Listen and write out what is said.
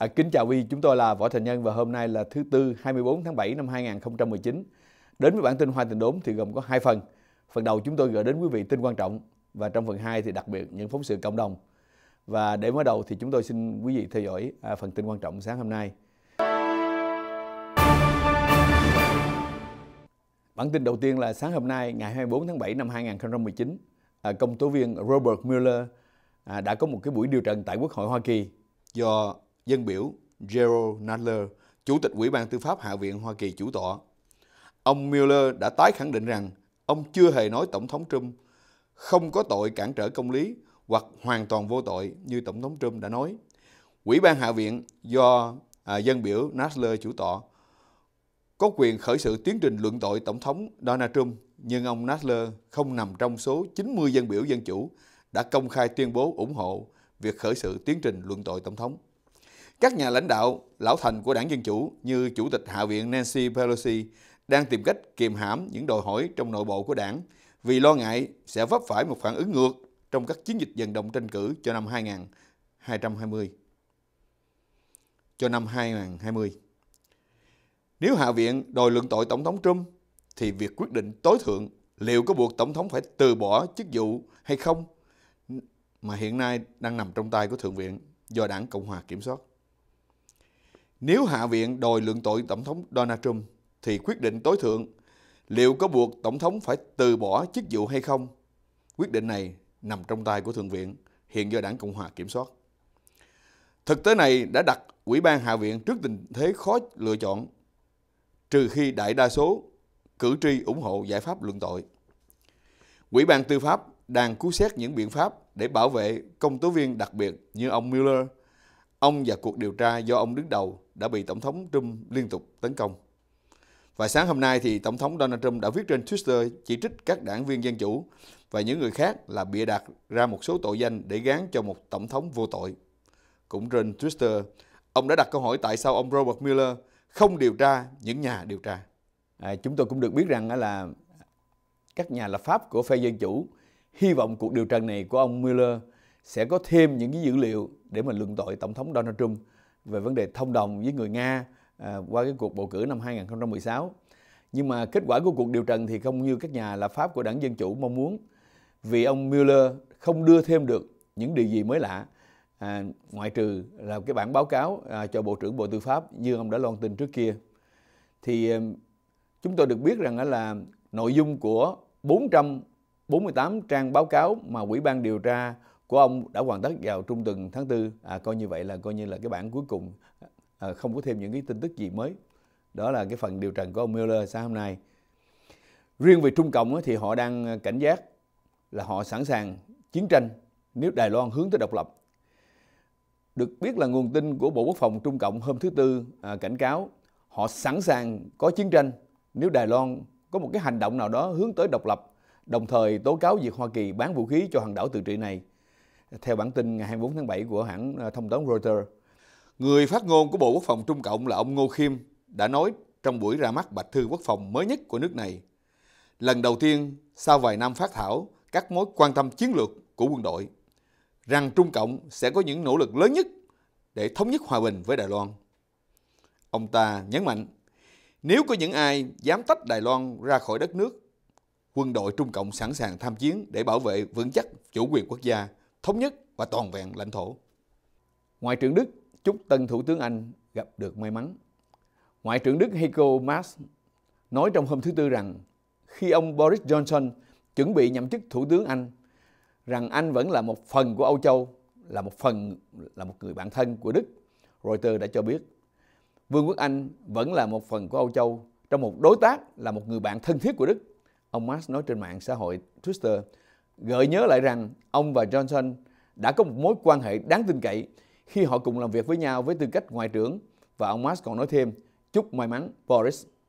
À, kính chào quý vị, chúng tôi là Võ Thành Nhân và hôm nay là thứ tư 24 tháng 7 năm 2019. Đến với bản tin Hoa Tình Đốn thì gồm có hai phần. Phần đầu chúng tôi gửi đến quý vị tin quan trọng và trong phần 2 thì đặc biệt những phóng sự cộng đồng. Và để mở đầu thì chúng tôi xin quý vị theo dõi à, phần tin quan trọng sáng hôm nay. Bản tin đầu tiên là sáng hôm nay ngày 24 tháng 7 năm 2019, à, công tố viên Robert Mueller à, đã có một cái buổi điều trần tại Quốc hội Hoa Kỳ do dân biểu Gerald Nadler, Chủ tịch Ủy ban Tư pháp Hạ viện Hoa Kỳ chủ tọa. Ông Mueller đã tái khẳng định rằng ông chưa hề nói Tổng thống Trump không có tội cản trở công lý hoặc hoàn toàn vô tội như Tổng thống Trump đã nói. Ủy ban Hạ viện do à, dân biểu Nadler chủ tọa có quyền khởi sự tiến trình luận tội Tổng thống Donald Trump, nhưng ông Nadler không nằm trong số 90 dân biểu dân chủ đã công khai tuyên bố ủng hộ việc khởi sự tiến trình luận tội Tổng thống. Các nhà lãnh đạo lão thành của đảng Dân Chủ như Chủ tịch Hạ viện Nancy Pelosi đang tìm cách kiềm hãm những đòi hỏi trong nội bộ của đảng vì lo ngại sẽ vấp phải một phản ứng ngược trong các chiến dịch vận động tranh cử cho năm 2020. Cho năm 2020. Nếu Hạ viện đòi luận tội Tổng thống Trump, thì việc quyết định tối thượng liệu có buộc Tổng thống phải từ bỏ chức vụ hay không mà hiện nay đang nằm trong tay của Thượng viện do đảng Cộng hòa kiểm soát. Nếu Hạ viện đòi lượng tội Tổng thống Donald Trump, thì quyết định tối thượng liệu có buộc Tổng thống phải từ bỏ chức vụ hay không? Quyết định này nằm trong tay của Thượng viện, hiện do đảng Cộng hòa kiểm soát. Thực tế này đã đặt Ủy ban Hạ viện trước tình thế khó lựa chọn, trừ khi đại đa số cử tri ủng hộ giải pháp luận tội. Ủy ban Tư pháp đang cứu xét những biện pháp để bảo vệ công tố viên đặc biệt như ông Mueller – Ông và cuộc điều tra do ông đứng đầu đã bị Tổng thống Trump liên tục tấn công. Và sáng hôm nay thì Tổng thống Donald Trump đã viết trên Twitter chỉ trích các đảng viên Dân Chủ và những người khác là bịa đặt ra một số tội danh để gán cho một Tổng thống vô tội. Cũng trên Twitter, ông đã đặt câu hỏi tại sao ông Robert Mueller không điều tra những nhà điều tra. À, chúng tôi cũng được biết rằng là các nhà lập pháp của phe Dân Chủ hy vọng cuộc điều tra này của ông Mueller sẽ có thêm những cái dữ liệu để mà luận tội Tổng thống Donald Trump về vấn đề thông đồng với người Nga à, qua cái cuộc bầu cử năm 2016. Nhưng mà kết quả của cuộc điều trần thì không như các nhà lập pháp của đảng Dân Chủ mong muốn vì ông Mueller không đưa thêm được những điều gì mới lạ à, ngoại trừ là cái bản báo cáo à, cho Bộ trưởng Bộ Tư pháp như ông đã loan tin trước kia. Thì à, chúng tôi được biết rằng là nội dung của 448 trang báo cáo mà Ủy ban điều tra của ông đã hoàn tất vào trung tuần tháng 4 à, coi như vậy là coi như là cái bản cuối cùng à, không có thêm những cái tin tức gì mới đó là cái phần điều trần của ông Mueller sáng hôm nay riêng về Trung Cộng thì họ đang cảnh giác là họ sẵn sàng chiến tranh nếu Đài Loan hướng tới độc lập được biết là nguồn tin của Bộ Quốc phòng Trung Cộng hôm thứ Tư à, cảnh cáo họ sẵn sàng có chiến tranh nếu Đài Loan có một cái hành động nào đó hướng tới độc lập, đồng thời tố cáo việc Hoa Kỳ bán vũ khí cho hòn đảo tự trị này theo bản tin ngày 24 tháng 7 của hãng ờ, thông tấn Reuters. Người phát ngôn của Bộ Quốc phòng Trung Cộng là ông Ngô Khiêm đã nói trong buổi ra mắt bạch thư quốc phòng mới nhất của nước này. Lần đầu tiên sau vài năm phát thảo các mối quan tâm chiến lược của quân đội, rằng Trung Cộng sẽ có những nỗ lực lớn nhất để thống nhất hòa bình với Đài Loan. Ông ta nhấn mạnh, nếu có những ai dám tách Đài Loan ra khỏi đất nước, quân đội Trung Cộng sẵn sàng tham chiến để bảo vệ vững chắc chủ quyền quốc gia thống nhất và toàn vẹn lãnh thổ. Ngoại trưởng Đức chúc tân Thủ tướng Anh gặp được may mắn. Ngoại trưởng Đức Heiko Maas nói trong hôm thứ Tư rằng khi ông Boris Johnson chuẩn bị nhậm chức Thủ tướng Anh, rằng Anh vẫn là một phần của Âu Châu, là một phần là một người bạn thân của Đức. Reuters đã cho biết Vương quốc Anh vẫn là một phần của Âu Châu trong một đối tác là một người bạn thân thiết của Đức. Ông Maas nói trên mạng xã hội Twitter gợi nhớ lại rằng ông và Johnson đã có một mối quan hệ đáng tin cậy khi họ cùng làm việc với nhau với tư cách ngoại trưởng và ông Mas còn nói thêm chúc may mắn Boris